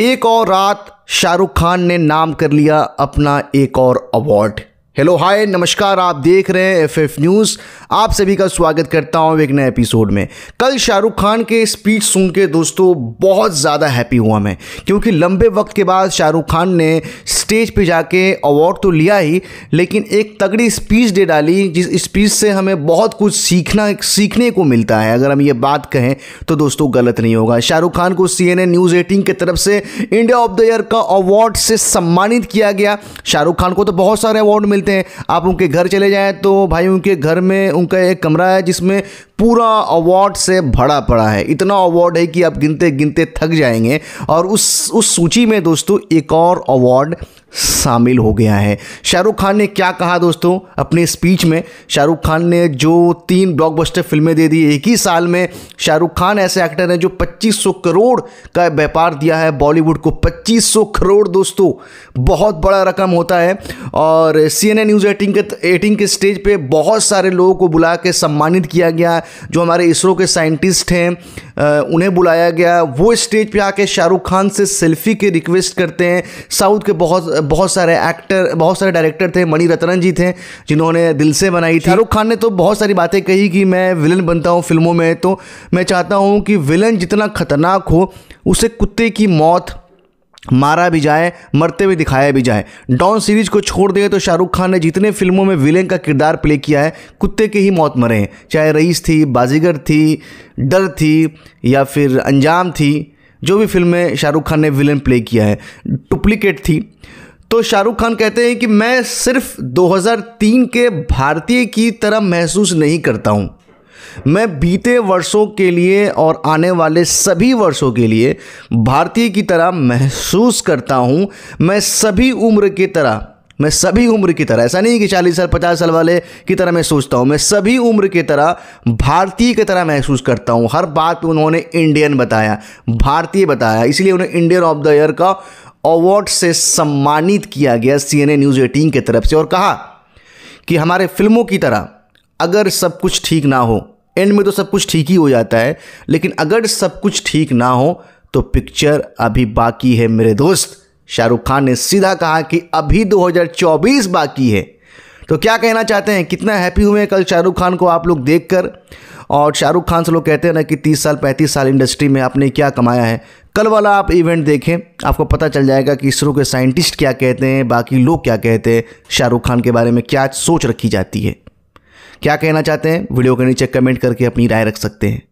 एक और रात शाहरुख खान ने नाम कर लिया अपना एक और अवार्ड हेलो हाय नमस्कार आप देख रहे हैं एफ एफ न्यूज़ आप सभी का स्वागत करता हूं एक नए एपिसोड में कल शाहरुख खान के स्पीच सुन के दोस्तों बहुत ज़्यादा हैप्पी हुआ मैं क्योंकि लंबे वक्त के बाद शाहरुख खान ने स्टेज पे जाके अवार्ड तो लिया ही लेकिन एक तगड़ी स्पीच दे डाली जिस स्पीच से हमें बहुत कुछ सीखना सीखने को मिलता है अगर हम ये बात कहें तो दोस्तों गलत नहीं होगा शाहरुख खान को सी न्यूज़ एटीन की तरफ से इंडिया ऑफ द ईयर का अवार्ड से सम्मानित किया गया शाहरुख खान को तो बहुत सारे अवार्ड मिलते देते हैं आप उनके घर चले जाएँ तो भाई उनके घर में उनका एक कमरा है जिसमें पूरा अवार्ड से भरा पड़ा है इतना अवार्ड है कि आप गिनते गिनते थक जाएंगे और उस उस सूची में दोस्तों एक और अवार्ड शामिल हो गया है शाहरुख खान ने क्या कहा दोस्तों अपने स्पीच में शाहरुख खान ने जो तीन ब्लॉकबस्टर फिल्में दे दी एक ही साल में शाहरुख खान ऐसे एक्टर हैं जो 2500 करोड़ का व्यापार दिया है बॉलीवुड को 2500 करोड़ दोस्तों बहुत बड़ा रकम होता है और सी एन न्यूज़ एटिंग के एटिंग के स्टेज पर बहुत सारे लोगों को बुला के सम्मानित किया गया जो हमारे इसरो के साइंटिस्ट हैं उन्हें बुलाया गया वो स्टेज पे आके शाहरुख खान से सेल्फी के रिक्वेस्ट करते हैं साउथ के बहुत बहुत सारे एक्टर बहुत सारे डायरेक्टर थे मणि रतनन जी थे जिन्होंने दिल से बनाई थी शाहरुख खान ने तो बहुत सारी बातें कही कि मैं विलन बनता हूँ फिल्मों में तो मैं चाहता हूँ कि विलन जितना खतरनाक हो उसे कुत्ते की मौत मारा भी जाए मरते हुए दिखाया भी जाए डॉन सीरीज को छोड़ दें तो शाहरुख खान ने जितने फिल्मों में विलेन का किरदार प्ले किया है कुत्ते के ही मौत मरे हैं चाहे रईस थी बाजीगर थी डर थी या फिर अंजाम थी जो भी फिल्में शाहरुख खान ने विलेन प्ले किया है डुप्लीकेट थी तो शाहरुख खान कहते हैं कि मैं सिर्फ 2003 के भारतीय की तरह महसूस नहीं करता हूँ मैं बीते वर्षों के लिए और आने वाले सभी वर्षों के लिए भारतीय की तरह महसूस करता हूँ मैं सभी उम्र की तरह मैं सभी उम्र की तरह ऐसा नहीं कि चालीस साल पचास साल वाले की तरह मैं सोचता हूँ मैं सभी उम्र की तरह भारतीय की तरह महसूस करता हूँ हर बात उन्होंने इंडियन बताया भारतीय बताया इसलिए उन्हें इंडियन ऑफ द ईयर का अवार्ड से सम्मानित किया गया C N A news eighteen की तरफ से और कहा कि हमारे फिल्मों की तरह अगर सब कुछ ठीक ना हो एंड में तो सब कुछ ठीक ही हो जाता है लेकिन अगर सब कुछ ठीक ना हो तो पिक्चर अभी बाकी है मेरे दोस्त शाहरुख खान ने सीधा कहा कि अभी 2024 बाकी है तो क्या कहना चाहते हैं कितना हैप्पी हुए हैं कल शाहरुख खान को आप लोग देखकर और शाहरुख खान से लोग कहते हैं ना कि 30 साल 35 साल इंडस्ट्री में आपने क्या कमाया है कल वाला आप इवेंट देखें आपको पता चल जाएगा कि इसरो के साइंटिस्ट क्या कहते हैं बाकी लोग क्या कहते हैं शाहरुख खान के बारे में क्या सोच रखी जाती है क्या कहना चाहते हैं वीडियो के नीचे कमेंट करके अपनी राय रख सकते हैं